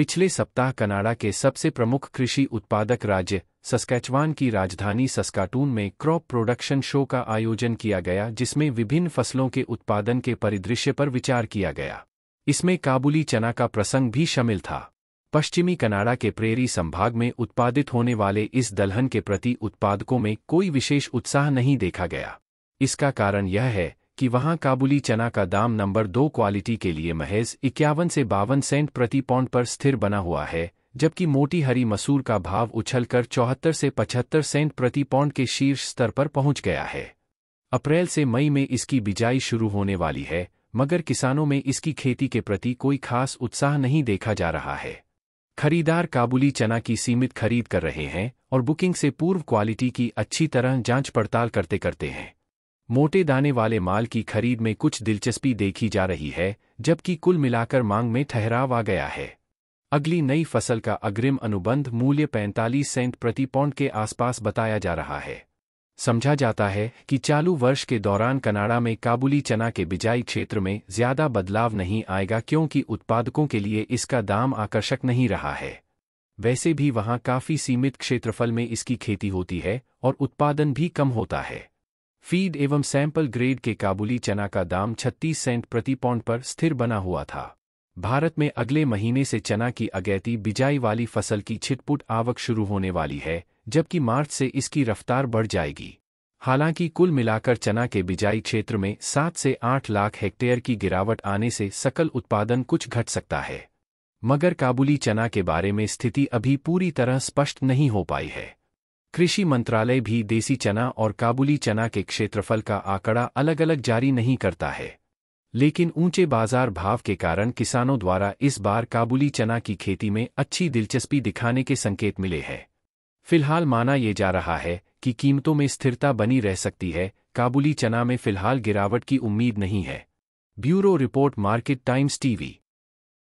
पिछले सप्ताह कनाडा के सबसे प्रमुख कृषि उत्पादक राज्य सस्कैचवान की राजधानी सस्काटून में क्रॉप प्रोडक्शन शो का आयोजन किया गया जिसमें विभिन्न फसलों के उत्पादन के परिदृश्य पर विचार किया गया इसमें काबुली चना का प्रसंग भी शामिल था पश्चिमी कनाडा के प्रेरी संभाग में उत्पादित होने वाले इस दलहन के प्रति उत्पादकों में कोई विशेष उत्साह नहीं देखा गया इसका कारण यह है कि वहां काबुली चना का दाम नंबर दो क्वालिटी के लिए महज इक्यावन से बावन सेंट प्रति पौंड पर स्थिर बना हुआ है जबकि मोटी हरी मसूर का भाव उछलकर चौहत्तर से पचहत्तर सेंट प्रति पौंड के शीर्ष स्तर पर पहुंच गया है अप्रैल से मई में इसकी बिजाई शुरू होने वाली है मगर किसानों में इसकी खेती के प्रति कोई खास उत्साह नहीं देखा जा रहा है खरीदार काबुली चना की सीमित खरीद कर रहे हैं और बुकिंग से पूर्व क्वालिटी की अच्छी तरह जांच पड़ताल करते करते हैं मोटे दाने वाले माल की खरीद में कुछ दिलचस्पी देखी जा रही है जबकि कुल मिलाकर मांग में ठहराव आ गया है अगली नई फसल का अग्रिम अनुबंध मूल्य 45 सेंट प्रति पौंड के आसपास बताया जा रहा है समझा जाता है कि चालू वर्ष के दौरान कनाडा में काबुली चना के बिजाई क्षेत्र में ज्यादा बदलाव नहीं आएगा क्योंकि उत्पादकों के लिए इसका दाम आकर्षक नहीं रहा है वैसे भी वहां काफी सीमित क्षेत्रफल में इसकी खेती होती है और उत्पादन भी कम होता है फीड एवं सैंपल ग्रेड के काबुली चना का दाम 36 सेंट प्रति पौंड पर स्थिर बना हुआ था भारत में अगले महीने से चना की अगैती बिजाई वाली फसल की छिटपुट आवक शुरू होने वाली है जबकि मार्च से इसकी रफ्तार बढ़ जाएगी हालांकि कुल मिलाकर चना के बिजाई क्षेत्र में सात से आठ लाख हेक्टेयर की गिरावट आने से सकल उत्पादन कुछ घट सकता है मगर काबुली चना के बारे में स्थिति अभी पूरी तरह स्पष्ट नहीं हो पाई है कृषि मंत्रालय भी देसी चना और काबुली चना के क्षेत्रफल का आंकड़ा अलग अलग जारी नहीं करता है लेकिन ऊंचे बाजार भाव के कारण किसानों द्वारा इस बार काबुली चना की खेती में अच्छी दिलचस्पी दिखाने के संकेत मिले हैं फिलहाल माना यह जा रहा है कि कीमतों में स्थिरता बनी रह सकती है काबुली चना में फिलहाल गिरावट की उम्मीद नहीं है bureau report market times TV